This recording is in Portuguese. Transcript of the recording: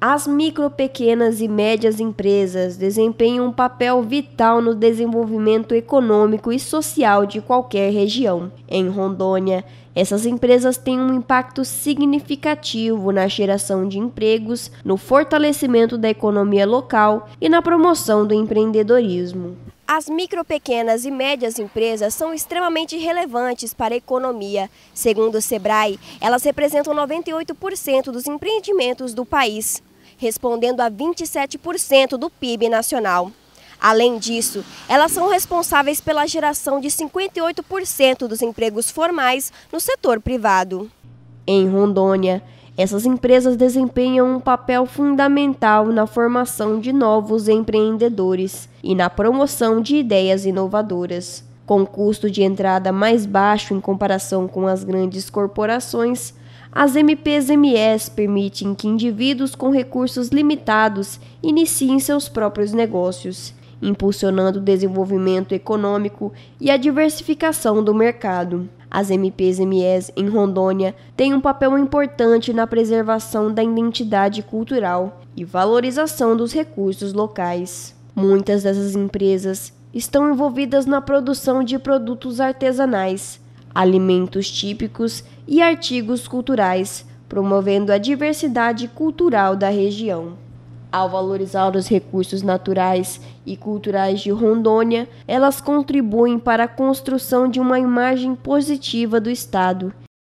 As micro, pequenas e médias empresas desempenham um papel vital no desenvolvimento econômico e social de qualquer região. Em Rondônia, essas empresas têm um impacto significativo na geração de empregos, no fortalecimento da economia local e na promoção do empreendedorismo. As micro, pequenas e médias empresas são extremamente relevantes para a economia. Segundo o Sebrae, elas representam 98% dos empreendimentos do país respondendo a 27% do PIB nacional. Além disso, elas são responsáveis pela geração de 58% dos empregos formais no setor privado. Em Rondônia, essas empresas desempenham um papel fundamental na formação de novos empreendedores e na promoção de ideias inovadoras. Com custo de entrada mais baixo em comparação com as grandes corporações, as MPs-MS permitem que indivíduos com recursos limitados iniciem seus próprios negócios, impulsionando o desenvolvimento econômico e a diversificação do mercado. As MPs-MS em Rondônia têm um papel importante na preservação da identidade cultural e valorização dos recursos locais. Muitas dessas empresas estão envolvidas na produção de produtos artesanais, alimentos típicos e artigos culturais, promovendo a diversidade cultural da região. Ao valorizar os recursos naturais e culturais de Rondônia, elas contribuem para a construção de uma imagem positiva do Estado